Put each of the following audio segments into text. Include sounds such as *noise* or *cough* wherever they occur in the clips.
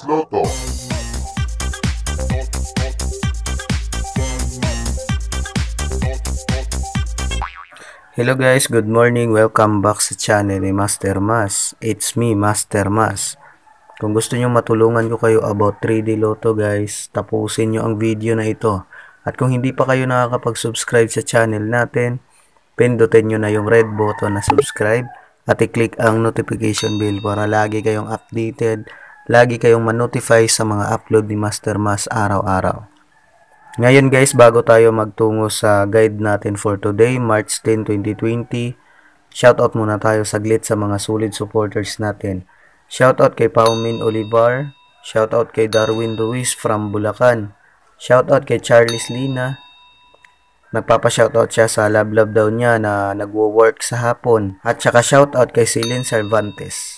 Boss Loto. Hello guys, good morning. Welcome back sa channel ni Master Mas. It's me, Master Mas. Kung gusto niyo matulungan ko kayo about 3D Loto guys, tapusin niyo ang video na ito. At kung hindi pa kayo nakakapag-subscribe sa channel natin, pindutin nyo na yung red button na subscribe at i-click ang notification bell para lagi kayong updated lagi kayong manotify sa mga upload ni Master Mas araw-araw. Ngayon guys, bago tayo magtungo sa guide natin for today, March 10, 2020, shoutout muna tayo saglit sa mga solid supporters natin. Shoutout kay Paumin Olivar, shoutout kay Darwin Ruiz from Bulacan, shoutout kay Charles Lina, Nagpapa-shoutout siya sa love love daw niya na nagwo-work sa hapon. At saka shoutout kay Celine Cervantes.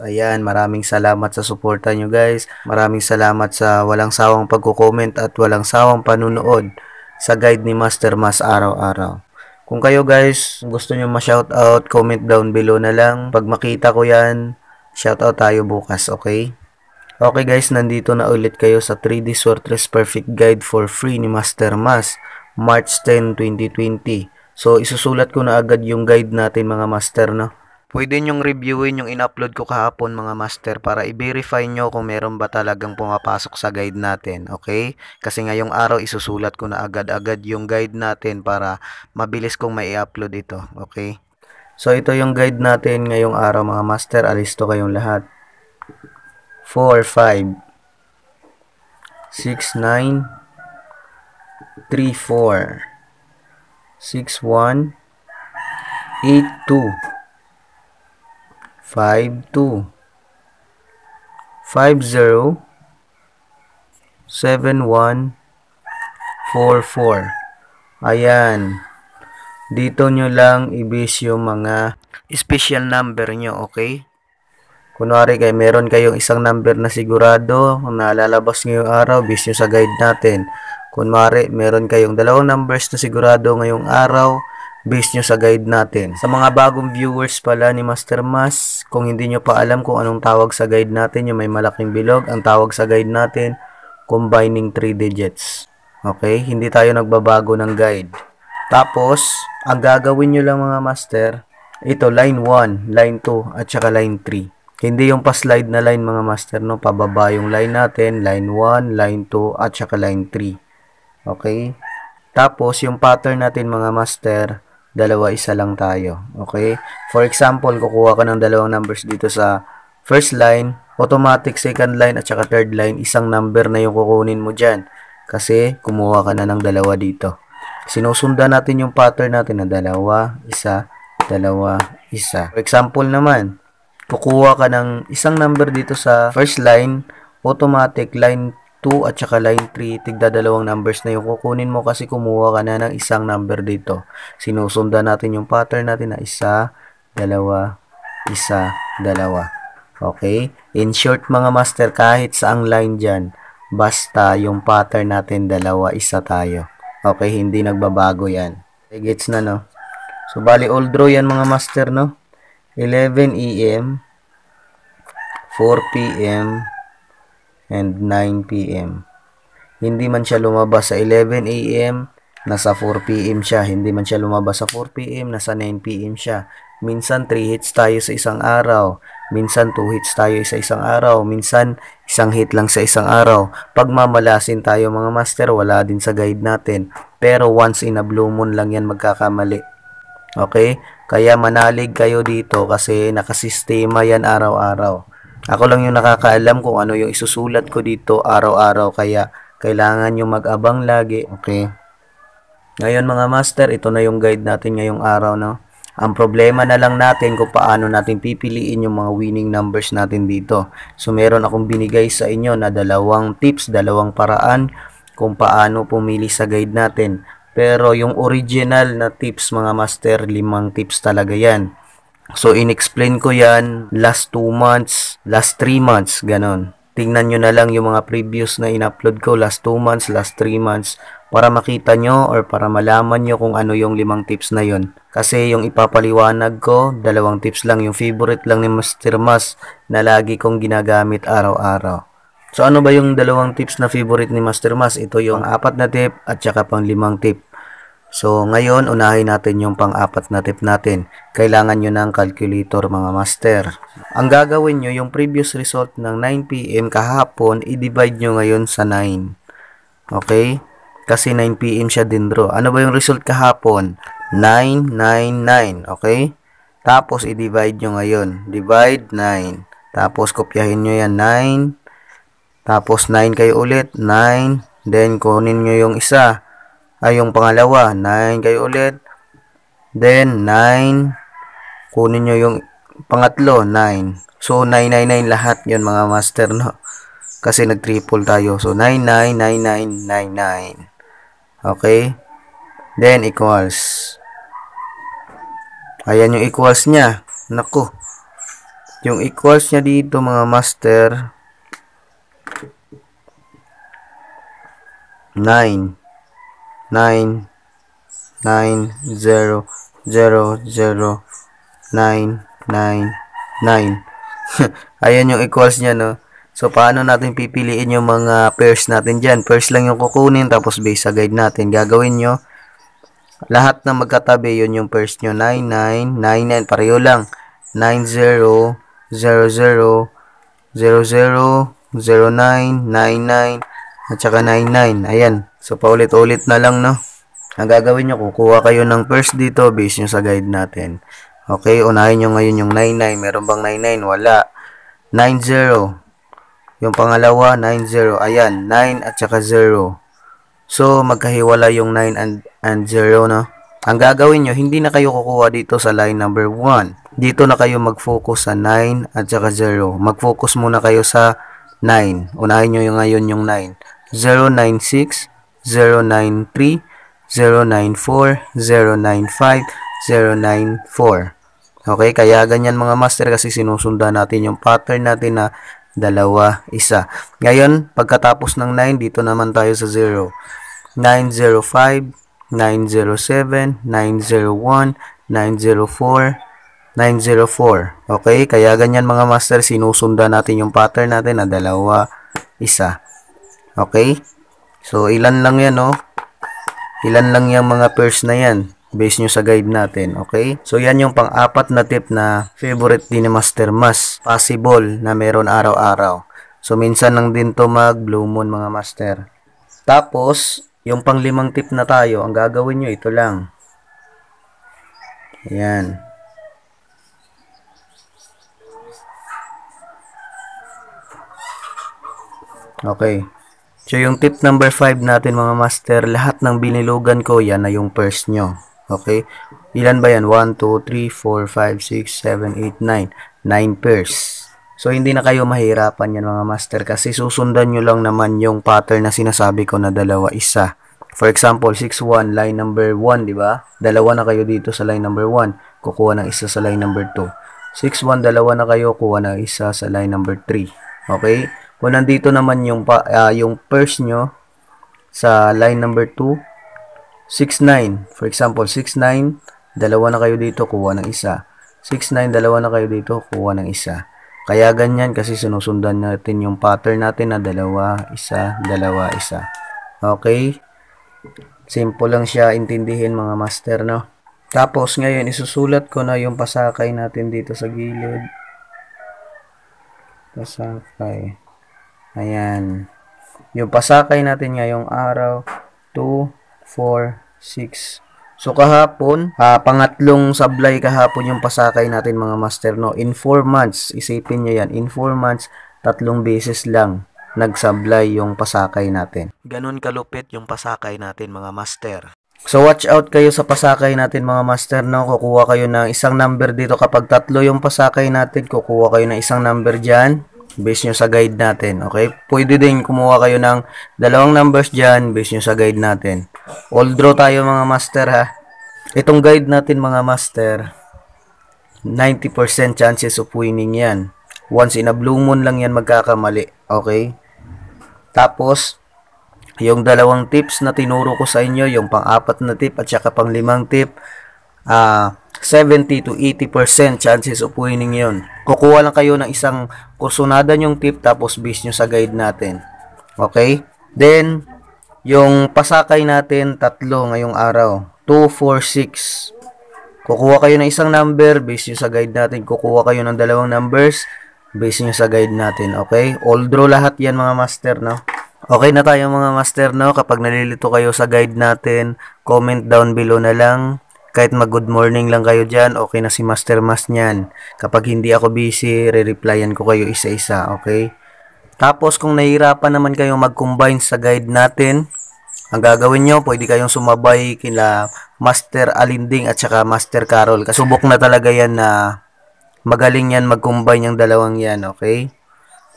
Ayan, maraming salamat sa suporta nyo guys. Maraming salamat sa walang sawang pagko-comment at walang sawang panunood sa guide ni Master Mas araw-araw. Kung kayo guys, gusto nyo ma-shoutout, comment down below na lang. Pag makita ko yan, shoutout tayo bukas, okay? Okay guys, nandito na ulit kayo sa 3D Sortress Perfect Guide for Free ni Master Mas, March 10, 2020. So, isusulat ko na agad yung guide natin mga master, no? Pwede nyong reviewin yung in-upload ko kahapon mga master para i-verify nyo kung meron ba talagang pumapasok sa guide natin, okay? Kasi ngayong araw isusulat ko na agad-agad yung guide natin para mabilis kong mai upload ito, okay? So ito yung guide natin ngayong araw mga master, alisto kayong lahat. 4, 5, 6, 9, 3, 4, 6, 1, 8, 2, five two five zero seven one four four ayan dito nyo lang ibis yung mga special number nyo okay kunwari kay meron kayong isang number na sigurado na nalalabas ngayong araw bis sa guide natin kunwari meron kayong dalawang numbers na sigurado ngayong araw based nyo sa guide natin. Sa mga bagong viewers pala ni Master Mas, kung hindi nyo pa alam kung anong tawag sa guide natin, yung may malaking bilog, ang tawag sa guide natin, combining 3 digits. Okay? Hindi tayo nagbabago ng guide. Tapos, ang gagawin nyo lang mga master, ito line 1, line 2, at saka line 3. Hindi yung pa-slide na line mga master, no? Pababa yung line natin, line 1, line 2, at saka line 3. Okay? Tapos, yung pattern natin mga master, dalawa isa lang tayo. Okay? For example, kukuha ka ng dalawang numbers dito sa first line, automatic second line at saka third line, isang number na yung kukunin mo dyan. Kasi kumuha ka na ng dalawa dito. Sinusundan natin yung pattern natin na dalawa, isa, dalawa, isa. For example naman, kukuha ka ng isang number dito sa first line, automatic line 2 at saka line 3, tigda dalawang numbers na yung kukunin mo kasi kumuha ka na ng isang number dito. Sinusundan natin yung pattern natin na isa, dalawa, isa, dalawa. Okay? In short mga master, kahit saang line dyan, basta yung pattern natin dalawa, isa tayo. Okay, hindi nagbabago yan. Gets na no? So, bali all draw yan mga master no? 11 a.m. 4 p.m and 9 p.m. Hindi man siya lumabas sa 11 a.m., nasa 4 p.m. siya. Hindi man siya lumabas sa 4 p.m., nasa 9 p.m. siya. Minsan 3 hits tayo sa isang araw. Minsan 2 hits tayo sa isang araw. Minsan isang hit lang sa isang araw. Pag mamalasin tayo mga master, wala din sa guide natin. Pero once in a blue moon lang yan magkakamali. Okay? Kaya manalig kayo dito kasi nakasistema yan araw-araw. Ako lang yung nakakaalam kung ano yung isusulat ko dito araw-araw kaya kailangan yung mag-abang lagi. Okay. Ngayon mga master, ito na yung guide natin ngayong araw. No? Ang problema na lang natin kung paano natin pipiliin yung mga winning numbers natin dito. So meron akong binigay sa inyo na dalawang tips, dalawang paraan kung paano pumili sa guide natin. Pero yung original na tips mga master, limang tips talaga yan. So, inexplain ko yan last 2 months, last 3 months, ganon. Tingnan nyo na lang yung mga previous na in-upload ko last 2 months, last 3 months para makita nyo or para malaman nyo kung ano yung limang tips na yon. Kasi yung ipapaliwanag ko, dalawang tips lang, yung favorite lang ni Master Mas na lagi kong ginagamit araw-araw. So, ano ba yung dalawang tips na favorite ni Master Mas? Ito yung apat na tip at saka pang limang tip. So ngayon unahin natin yung pang-apat na tip natin. Kailangan nyo ng calculator mga master. Ang gagawin nyo yung previous result ng 9pm kahapon, i-divide nyo ngayon sa 9. Okay? Kasi 9pm siya din draw. Ano ba yung result kahapon? 999. Okay? Tapos i-divide nyo ngayon. Divide 9. Tapos kopyahin nyo yan 9. Tapos 9 kayo ulit. 9. Then kunin nyo yung isa ay yung pangalawa 9 kayo ulit then 9 kunin nyo yung pangatlo 9 so 999 lahat yun mga master no kasi nag triple tayo so 999999 okay then equals ayan yung equals nya nako yung equals nya dito mga master 9 9 nine zero zero *laughs* ayan yung equals niya no so paano natin pipiliin yung mga pairs natin diyan? First lang yung kukunin tapos base sa guide natin gagawin nyo lahat na magkatabi yun yung pairs nyo 99 99 pareho lang 90 00 00 09 99 at saka 99 ayan So, paulit-ulit na lang, no? Ang gagawin nyo, kukuha kayo ng first dito based nyo sa guide natin. Okay, unahin nyo ngayon yung 99. Meron bang 99? Wala. 90. Yung pangalawa, 90. Ayan, 9 at saka 0. So, magkahiwala yung 9 and, and 0, no? Ang gagawin nyo, hindi na kayo kukuha dito sa line number 1. Dito na kayo mag-focus sa 9 at saka 0. Mag-focus muna kayo sa 9. Unahin nyo yung ngayon yung 9. 096 093 094 095 094. Okay, kaya ganyan mga master kasi sinusundan natin yung pattern natin na dalawa, isa. Ngayon, pagkatapos ng 9, dito naman tayo sa 0. 905, 907, 901, 904, 904. Okay, kaya ganyan mga master, sinusundan natin yung pattern natin na dalawa, isa. Okay? So, ilan lang yan, no? Oh. Ilan lang yung mga pairs na yan based nyo sa guide natin, okay? So, yan yung pang-apat na tip na favorite din ni Master Mas. Possible na meron araw-araw. So, minsan lang din to mag blue moon, mga master. Tapos, yung pang-limang tip na tayo, ang gagawin nyo, ito lang. Ayan. Okay. So yung tip number 5 natin mga master, lahat ng binilogan ko yan na yung purse nyo. Okay? Ilan ba yan? 1, 2, 3, 4, 5, 6, 7, 8, 9. 9 pairs. So hindi na kayo mahirapan yan mga master kasi susundan nyo lang naman yung pattern na sinasabi ko na dalawa isa. For example, 6-1, line number 1, di ba? Dalawa na kayo dito sa line number 1. Kukuha ng isa sa line number 2. 6-1, dalawa na kayo, kuha ng isa sa line number 3. Okay? Kung nandito naman yung, pa, uh, yung pairs nyo sa line number 2, 69. For example, 69, dalawa na kayo dito, kuha ng isa. 69, dalawa na kayo dito, kuha ng isa. Kaya ganyan kasi sinusundan natin yung pattern natin na dalawa, isa, dalawa, isa. Okay? Simple lang siya intindihin mga master, no? Tapos ngayon, isusulat ko na yung pasakay natin dito sa gilid. Pasakay. Ayan. Yung pasakay natin ngayong araw, 2, 4, 6. So kahapon, uh, pangatlong sablay kahapon yung pasakay natin mga master. No? In 4 months, isipin nyo yan, in 4 months, tatlong beses lang nagsablay yung pasakay natin. Ganon kalupit yung pasakay natin mga master. So watch out kayo sa pasakay natin mga master no. Kukuha kayo ng isang number dito kapag tatlo yung pasakay natin, kukuha kayo ng isang number diyan. Base nyo sa guide natin. Okay? Pwede din kumuha kayo ng dalawang numbers dyan. Base nyo sa guide natin. All draw tayo mga master ha. Itong guide natin mga master. 90% chances of winning yan. Once in a blue moon lang yan magkakamali. Okay? Tapos, yung dalawang tips na tinuro ko sa inyo, yung pang-apat na tip at saka pang-limang tip, ah, uh, 70 to 80% chances of winning yon. Kukuha lang kayo ng isang kursunada nyong tip tapos base nyo sa guide natin. Okay? Then, yung pasakay natin tatlo ngayong araw. 2, 4, 6. Kukuha kayo ng isang number, base nyo sa guide natin. Kukuha kayo ng dalawang numbers, base nyo sa guide natin. Okay? All draw lahat yan mga master, no? Okay na tayo mga master, no? Kapag nalilito kayo sa guide natin, comment down below na lang. Kahit mag good morning lang kayo dyan, okay na si Master Mas niyan. Kapag hindi ako busy, re-replyan ko kayo isa-isa, okay? Tapos kung nahihirapan naman kayo mag-combine sa guide natin, ang gagawin nyo, pwede kayong sumabay kila Master Alinding at saka Master Carol. Kasubok na talaga yan na magaling yan mag-combine yung dalawang yan, okay?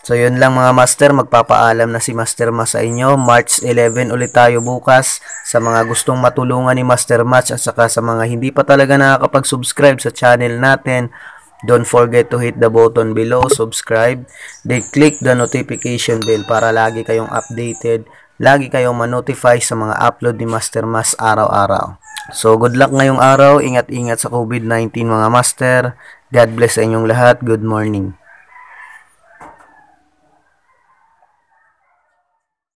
So yun lang mga master, magpapaalam na si Master Ma sa inyo. March 11 ulit tayo bukas sa mga gustong matulungan ni Master Match at saka sa mga hindi pa talaga nakakapag-subscribe sa channel natin. Don't forget to hit the button below, subscribe, then click the notification bell para lagi kayong updated, lagi kayong ma-notify sa mga upload ni Master Mas araw-araw. So good luck ngayong araw, ingat-ingat sa COVID-19 mga master. God bless sa inyong lahat. Good morning.